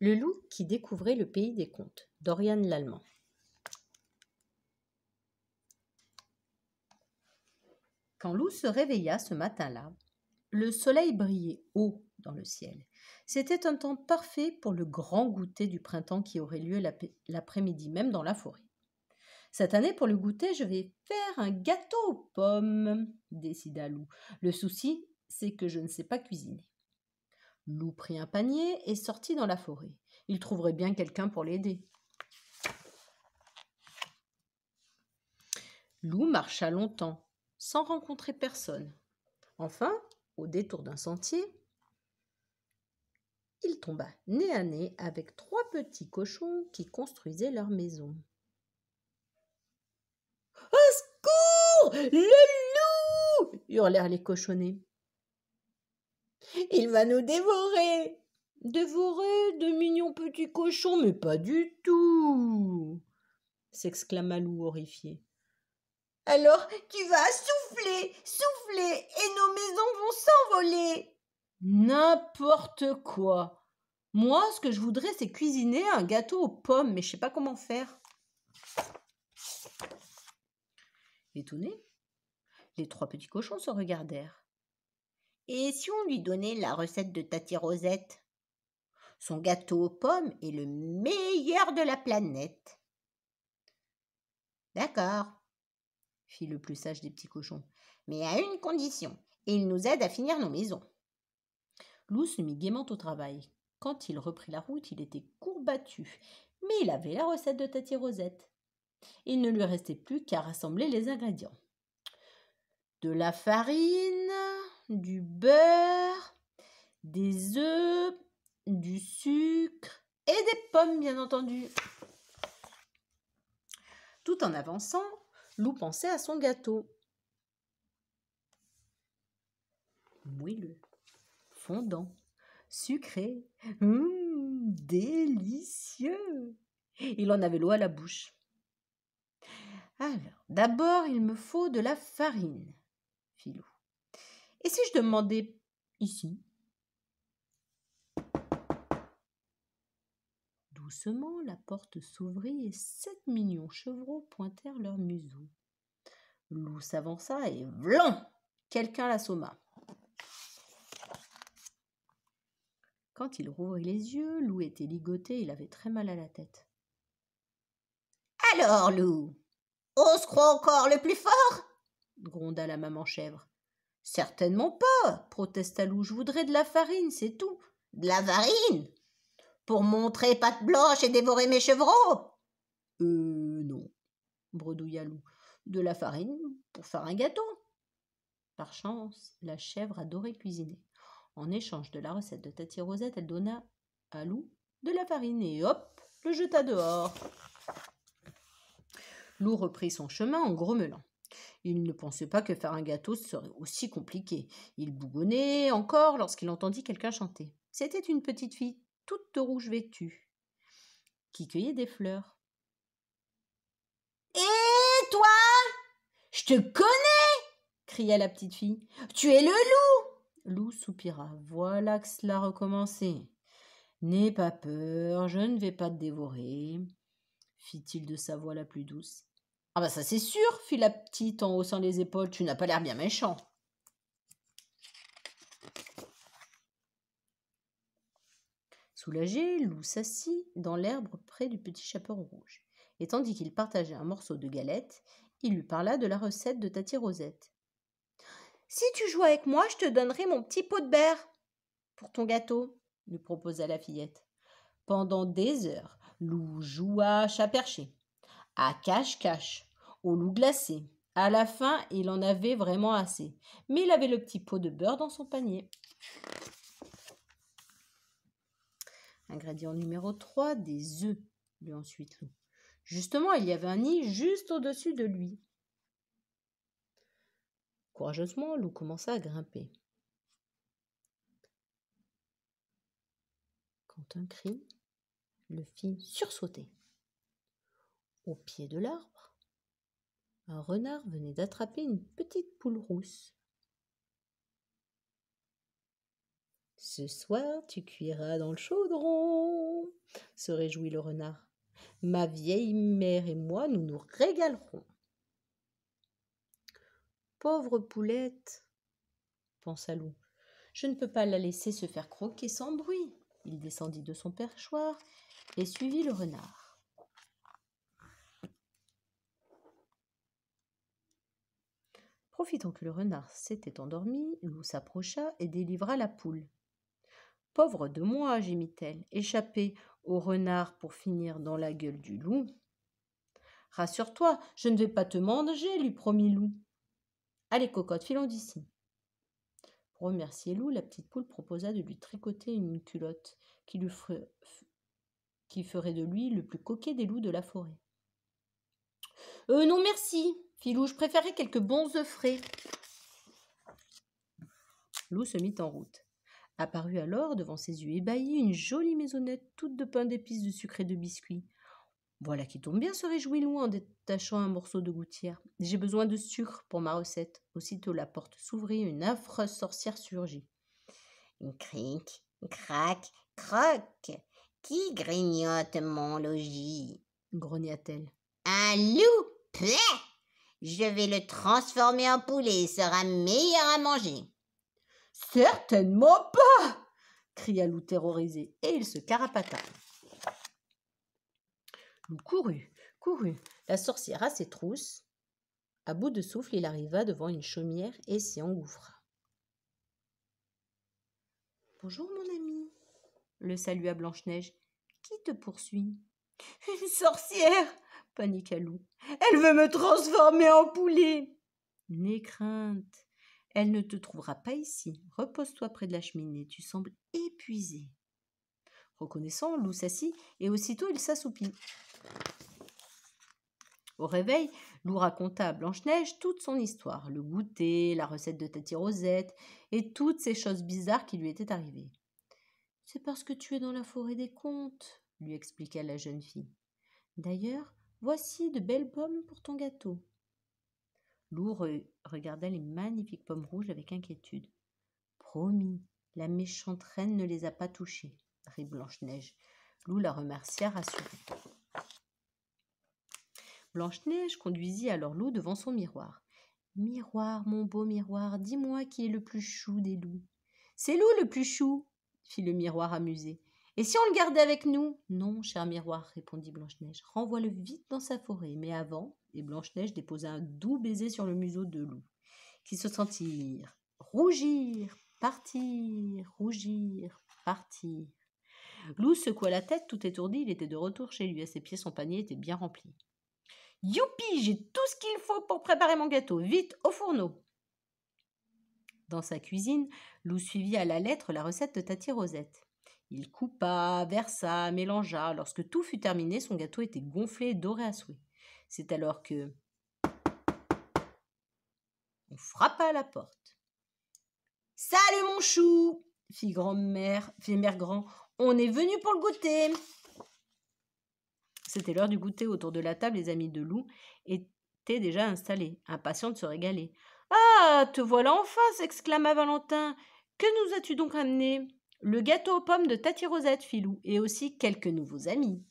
Le loup qui découvrait le pays des contes, Dorian l'Allemand. Quand Loup se réveilla ce matin-là, le soleil brillait haut dans le ciel. C'était un temps parfait pour le grand goûter du printemps qui aurait lieu l'après-midi même dans la forêt. Cette année, pour le goûter, je vais faire un gâteau aux pommes, décida loup. Le souci, c'est que je ne sais pas cuisiner. Loup prit un panier et sortit dans la forêt. Il trouverait bien quelqu'un pour l'aider. Loup marcha longtemps, sans rencontrer personne. Enfin, au détour d'un sentier, il tomba nez à nez avec trois petits cochons qui construisaient leur maison. Au secours Le loup hurlèrent les cochonnets. Il va nous dévorer. Dévorer de mignons petits cochons, mais pas du tout. s'exclama Lou horrifié. Alors tu vas souffler, souffler, et nos maisons vont s'envoler. N'importe quoi. Moi, ce que je voudrais, c'est cuisiner un gâteau aux pommes, mais je ne sais pas comment faire. Étonnés, les trois petits cochons se regardèrent. Et si on lui donnait la recette de Tati Rosette Son gâteau aux pommes est le meilleur de la planète. D'accord, fit le plus sage des petits cochons, mais à une condition, il nous aide à finir nos maisons. Lou se mit gaiement au travail. Quand il reprit la route, il était courbattu, mais il avait la recette de Tati Rosette. Il ne lui restait plus qu'à rassembler les ingrédients. De la farine, du beurre, des œufs, du sucre et des pommes, bien entendu. Tout en avançant, Lou pensait à son gâteau. Mouilleux, fondant, sucré, hum, délicieux. Il en avait l'eau à la bouche. Alors, d'abord, il me faut de la farine, fit loup. Et si je demandais ici Doucement, la porte s'ouvrit et sept mignons chevreaux pointèrent leurs museaux. Loup s'avança et vlan Quelqu'un l'assomma. Quand il rouvrit les yeux, Loup était ligoté, il avait très mal à la tête. Alors, Loup, on se croit encore le plus fort gronda la maman chèvre. Certainement pas, protesta Lou. Je voudrais de la farine, c'est tout. De la farine Pour montrer pâte blanche et dévorer mes chevreaux Euh, non, bredouilla Lou. De la farine pour faire un gâteau. Par chance, la chèvre adorait cuisiner. En échange de la recette de Tati Rosette, elle donna à Lou de la farine et hop, le jeta dehors. Lou reprit son chemin en grommelant. Il ne pensait pas que faire un gâteau serait aussi compliqué. Il bougonnait encore lorsqu'il entendit quelqu'un chanter. C'était une petite fille toute rouge vêtue qui cueillait des fleurs. Et toi Je te connais cria la petite fille. Tu es le loup Loup soupira. Voilà que cela recommençait. N'aie pas peur, je ne vais pas te dévorer, fit-il de sa voix la plus douce. Ah bah ça c'est sûr, fit la petite en haussant les épaules, tu n'as pas l'air bien méchant. Soulagé, loup s'assit dans l'herbe près du petit chaperon rouge. Et tandis qu'il partageait un morceau de galette, il lui parla de la recette de Tati Rosette. Si tu joues avec moi, je te donnerai mon petit pot de beurre. »« pour ton gâteau, lui proposa la fillette. Pendant des heures, loup joua chat à cache-cache, au loup glacé, À la fin, il en avait vraiment assez. Mais il avait le petit pot de beurre dans son panier. Ingrédient numéro 3, des œufs, lui ensuite loup. Justement, il y avait un nid juste au-dessus de lui. Courageusement, loup commença à grimper. Quand un cri le fit sursauter. Au pied de l'arbre, un renard venait d'attraper une petite poule rousse. Ce soir, tu cuiras dans le chaudron, se réjouit le renard. Ma vieille mère et moi, nous nous régalerons. Pauvre poulette, pensa Loup, je ne peux pas la laisser se faire croquer sans bruit. Il descendit de son perchoir et suivit le renard. Profitant que le renard s'était endormi, loup s'approcha et délivra la poule. Pauvre de moi, gémit-elle, échappée au renard pour finir dans la gueule du loup. Rassure-toi, je ne vais pas te manger, lui promit loup. Allez, cocotte, filons d'ici. Pour remercier loup, la petite poule proposa de lui tricoter une culotte qui, lui ferait, qui ferait de lui le plus coquet des loups de la forêt. Euh, non, merci, Filou, je préférais quelques bons œufs frais. Loup se mit en route. Apparut alors devant ses yeux ébahis une jolie maisonnette toute de pain d'épices, de sucre et de biscuits. Voilà qui tombe bien, se réjouit Loup en détachant un morceau de gouttière. J'ai besoin de sucre pour ma recette. Aussitôt la porte s'ouvrit, une affreuse sorcière surgit. Cric, crac, croc, qui grignote mon logis grogna-t-elle. Un loup, plaît je vais le transformer en poulet, il sera meilleur à manger. Certainement pas cria loup terrorisé, et il se carapata. Loup courut, courut, la sorcière a ses trousses. À bout de souffle, il arriva devant une chaumière et s'y engouffra. Bonjour, mon ami, le salua Blanche-Neige. Qui te poursuit Une sorcière Lou. Elle veut me transformer en poulet. N'aie crainte. Elle ne te trouvera pas ici. Repose-toi près de la cheminée. Tu sembles épuisé. Reconnaissant, Lou s'assit et aussitôt il s'assoupit. Au réveil, Loup raconta à Blanche-Neige toute son histoire, le goûter, la recette de Tati Rosette et toutes ces choses bizarres qui lui étaient arrivées. C'est parce que tu es dans la forêt des contes, lui expliqua la jeune fille. D'ailleurs, Voici de belles pommes pour ton gâteau. Lou regarda les magnifiques pommes rouges avec inquiétude. Promis, la méchante reine ne les a pas touchées, rit Blanche-Neige. Loup la remercia rassurée. Blanche-Neige conduisit alors Loup devant son miroir. Miroir, mon beau miroir, dis-moi qui est le plus chou des loups. C'est Loup le plus chou, fit le miroir amusé. Et si on le gardait avec nous Non, cher miroir, répondit Blanche-Neige. Renvoie-le vite dans sa forêt. Mais avant, et Blanche-Neige déposa un doux baiser sur le museau de loup, qui se sentit rougir, partir, rougir, partir. Loup secoua la tête, tout étourdi, il était de retour chez lui. À ses pieds, son panier était bien rempli. Youpi, j'ai tout ce qu'il faut pour préparer mon gâteau. Vite, au fourneau. Dans sa cuisine, loup suivit à la lettre la recette de Tati Rosette. Il coupa, versa, mélangea. Lorsque tout fut terminé, son gâteau était gonflé et doré à souhait. C'est alors que on frappa à la porte. Salut mon chou fit grand-mère, fit mère grand. On est venu pour le goûter. C'était l'heure du goûter. Autour de la table, les amis de loup étaient déjà installés, impatients de se régaler. Ah, te voilà enfin s'exclama Valentin. Que nous as-tu donc amené le gâteau aux pommes de Tati Rosette Filou et aussi quelques nouveaux amis.